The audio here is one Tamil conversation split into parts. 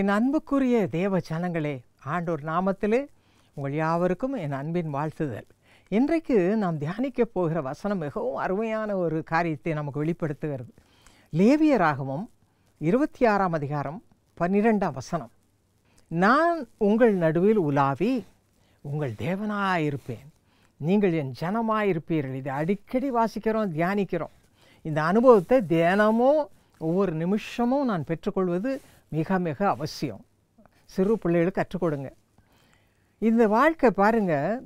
என் அன்புக்குரிய தேவ ஜனங்களே ஆண்டோர் நாமத்திலே உங்கள் யாவருக்கும் என் அன்பின் வாழ்த்துதல் இன்றைக்கு நாம் தியானிக்க போகிற வசனம் மிகவும் அருமையான ஒரு காரியத்தை நமக்கு வெளிப்படுத்துகிறது லேவியராகவும் இருபத்தி ஆறாம் அதிகாரம் பன்னிரெண்டாம் வசனம் நான் உங்கள் நடுவில் உலாவி உங்கள் தேவனாயிருப்பேன் நீங்கள் என் ஜனமாயிருப்பீர்கள் இதை அடிக்கடி வாசிக்கிறோம் தியானிக்கிறோம் இந்த அனுபவத்தை தினமும் ஒவ்வொரு நிமிஷமும் நான் பெற்றுக்கொள்வது மிக மிக அவசியம் சிறு பிள்ளைகளுக்கு கற்றுக் கொடுங்க இந்த வாழ்க்கை பாருங்கள்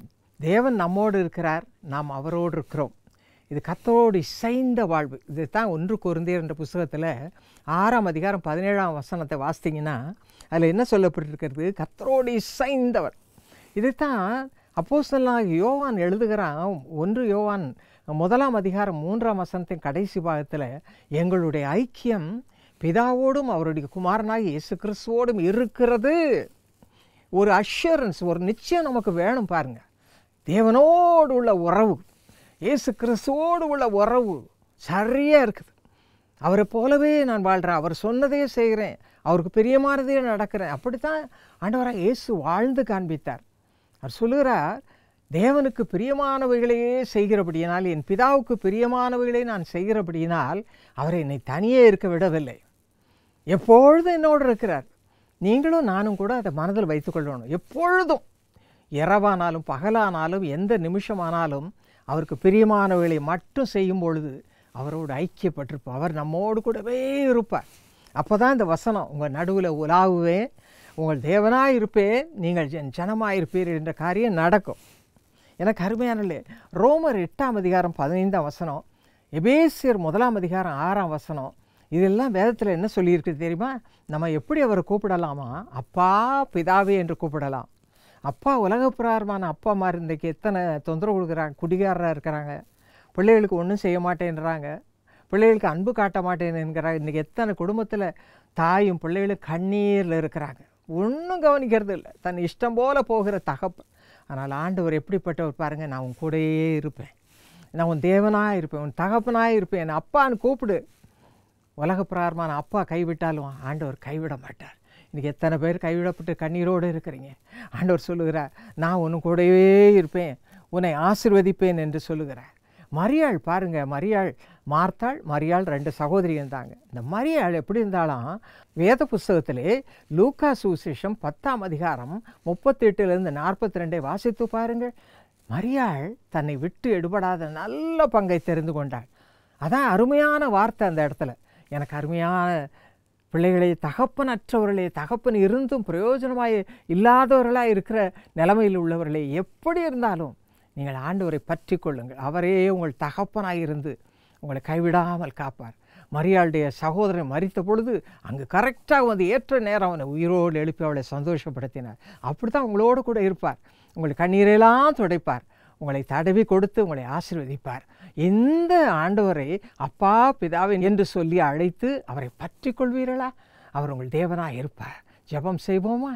தேவன் நம்மோடு இருக்கிறார் நாம் அவரோடு இருக்கிறோம் இது கத்தரோடு இசைந்த வாழ்வு இது தான் ஒன்று குருந்தியர் என்ற புஸ்தகத்தில் ஆறாம் அதிகாரம் பதினேழாம் வசனத்தை வாசித்தீங்கன்னா அதில் என்ன சொல்லப்பட்டிருக்கிறது கத்தரோடு இசைந்தவர் இதுதான் அப்போசலாக யோவான் எழுதுகிறான் ஒன்று யோவான் முதலாம் அதிகாரம் மூன்றாம் வசனத்தின் கடைசி பாகத்தில் எங்களுடைய ஐக்கியம் பிதாவோடும் அவருடைய குமாரனாக இயேசு கிறிஸ்துவோடும் இருக்கிறது ஒரு அஷ்யூரன்ஸ் ஒரு நிச்சயம் நமக்கு வேணும் பாருங்கள் தேவனோடு உள்ள உறவு இயேசு கிறிஸ்துவோடு உள்ள உறவு சரியாக இருக்குது அவரை போலவே நான் வாழ்கிறேன் அவர் சொன்னதே செய்கிறேன் அவருக்கு பிரியமானதே நடக்கிறேன் அப்படித்தான் ஆண்டவராக இயேசு வாழ்ந்து காண்பித்தார் அவர் சொல்லுகிறார் தேவனுக்கு பிரியமானவைகளையே செய்கிறபடியினால் என் பிதாவுக்கு பிரியமானவைகளை நான் செய்கிறபடியினால் அவர் என்னை தனியே இருக்க விடவில்லை எப்பொழுதும் என்னோடு இருக்கிறார் நீங்களும் நானும் கூட அதை மனதில் வைத்துக்கொள்ளணும் எப்பொழுதும் இரவானாலும் பகலானாலும் எந்த நிமிஷமானாலும் அவருக்கு பிரியமானவைகளை மட்டும் செய்யும் பொழுது அவரோடு ஐக்கியப்பட்டிருப்பார் அவர் நம்மோடு கூடவே இருப்பார் அப்போ தான் இந்த வசனம் உங்கள் நடுவில் உலாவுவேன் உங்கள் தேவனாக இருப்பேன் நீங்கள் என் ஜனமாக இருப்பீர் என்ற காரியம் நடக்கும் எனக்கு அருமையானே ரோமர் எட்டாம் அதிகாரம் பதினைந்தாம் வசனம் எபேசியர் முதலாம் அதிகாரம் ஆறாம் வசனம் இதெல்லாம் வேதத்தில் என்ன சொல்லியிருக்கு தெரியுமா நம்ம எப்படி அவரை கூப்பிடலாமா அப்பா பிதாவே என்று கூப்பிடலாம் அப்பா உலக அப்பா மாதிரி இருந்தைக்கு எத்தனை தொந்தரவு கொடுக்குறாங்க குடிகாரராக இருக்கிறாங்க பிள்ளைகளுக்கு ஒன்றும் செய்ய மாட்டேன்றாங்க பிள்ளைகளுக்கு அன்பு காட்ட என்கிறாங்க இன்றைக்கி எத்தனை குடும்பத்தில் தாயும் பிள்ளைகளும் கண்ணீரில் இருக்கிறாங்க ஒன்றும் கவனிக்கிறது இல்லை தன் இஷ்டம் போல் போகிற தகப்பு ஆனால் ஆண்டவர் எப்படிப்பட்டவர் பாருங்கள் நான் உன் கூடையே இருப்பேன் நான் உன் தேவனாக இருப்பேன் உன் தகப்பனாக இருப்பேன் என் அப்பான்னு கூப்பிடு உலக பிராரமான அப்பா கைவிட்டாலும் ஆண்டவர் கைவிட மாட்டார் இன்றைக்கி எத்தனை பேர் கைவிடப்பட்டு கண்ணீரோடு இருக்கிறீங்க ஆண்டவர் சொல்லுகிறார் நான் உன் கூடவே இருப்பேன் உன்னை ஆசிர்வதிப்பேன் என்று சொல்லுகிறார் மரியாள் பாருங்கள் மரியாள் மார்த்தாள் மரியாள் ரெண்டு சகோதரி இருந்தாங்க இந்த மரியாள் எப்படி இருந்தாலும் வேத புஸ்தகத்திலே லூக்கா சுவிசேஷம் பத்தாம் அதிகாரம் முப்பத்தெட்டுலேருந்து நாற்பத்தி ரெண்டை வாசித்து பாருங்கள் மரியாள் தன்னை விட்டு எடுபடாத நல்ல பங்கை தெரிந்து கொண்டாள் அதான் அருமையான வார்த்தை அந்த இடத்துல எனக்கு அருமையான பிள்ளைகளே தகப்பன் அற்றவர்களே தகப்பன் இருந்தும் பிரயோஜனமாக இல்லாதவர்களாக இருக்கிற நிலைமையில் உள்ளவர்களே எப்படி இருந்தாலும் நீங்கள் ஆண்டவரை பற்றி கொள்ளுங்கள் அவரே உங்கள் தகப்பனாக இருந்து உங்களை கைவிடாமல் காப்பார் மரியாளுடைய சகோதரன் மறித்த பொழுது அங்கே கரெக்டாக வந்து ஏற்ற நேரம் அவனை உயிரோடு எழுப்பி அவளை சந்தோஷப்படுத்தினார் அப்படி தான் உங்களோடு கூட இருப்பார் உங்களுக்கு கண்ணீரெல்லாம் துடைப்பார் உங்களை தடவி கொடுத்து உங்களை ஆசிர்வதிப்பார் எந்த ஆண்டவரை அப்பா பிதாவை என்று சொல்லி அழைத்து அவரை பற்றி கொள்வீர்களா அவர் உங்கள் தேவனாக இருப்பார் ஜபம் செய்வோமா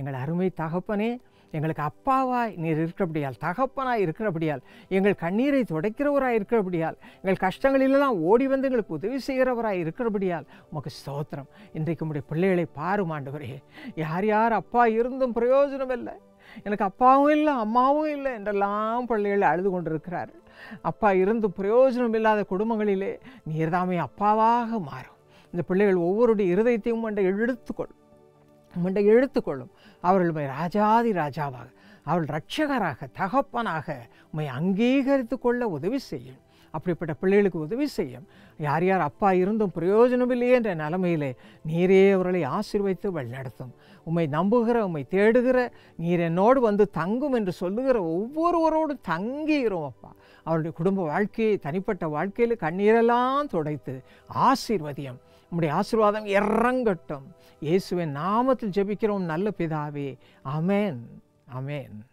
எங்கள் அருமை தகப்பனே எங்களுக்கு அப்பாவாய் நீர் இருக்கிறபடியால் தகப்பனாய் இருக்கிறபடியால் எங்கள் கண்ணீரை துடைக்கிறவராய் இருக்கிறபடியால் எங்கள் கஷ்டங்களிலெல்லாம் ஓடி வந்து எங்களுக்கு உதவி செய்கிறவராய் இருக்கிறபடியால் உமக்கு ஸ்தோத்திரம் இன்றைக்கு உடைய பிள்ளைகளை பாருமாண்டவரே யார் யார் அப்பா இருந்தும் பிரயோஜனம் இல்லை எனக்கு அப்பாவும் இல்லை அம்மாவும் இல்லை என்றெல்லாம் பிள்ளைகள் அழுது கொண்டிருக்கிறார் அப்பா இருந்து பிரயோஜனம் இல்லாத குடும்பங்களிலே நீர்தாமே அப்பாவாக மாறும் இந்த பிள்ளைகள் ஒவ்வொருடைய இருதயத்தையும் மண்டை இழுத்துக்கொள்ளும் மண்டை இழுத்துக்கொள்ளும் அவர்கள் ராஜாதி ராஜாவாக அவள் ரட்சகராக தகப்பனாக உண்மை அங்கீகரித்து கொள்ள உதவி செய்யும் அப்படிப்பட்ட பிள்ளைகளுக்கு உதவி செய்யும் யார் யார் அப்பா இருந்தும் பிரயோஜனம் இல்லையே என்ற நிலைமையிலே நீரே அவர்களை ஆசீர்வைத்து வழிநடத்தும் உம்மை நம்புகிற உம்மை தேடுகிற நீர் என்னோடு வந்து தங்கும் என்று சொல்லுகிற ஒவ்வொருவரோடும் தங்கியிரும் அப்பா அவருடைய குடும்ப வாழ்க்கையை தனிப்பட்ட வாழ்க்கையில் கண்ணீரெல்லாம் துடைத்து ஆசீர்வதியம் உம்முடைய ஆசீர்வாதம் இறங்கட்டும் இயேசுவின் நாமத்தில் ஜெபிக்கிறோம் நல்ல பிதாவே அமேன் Amen.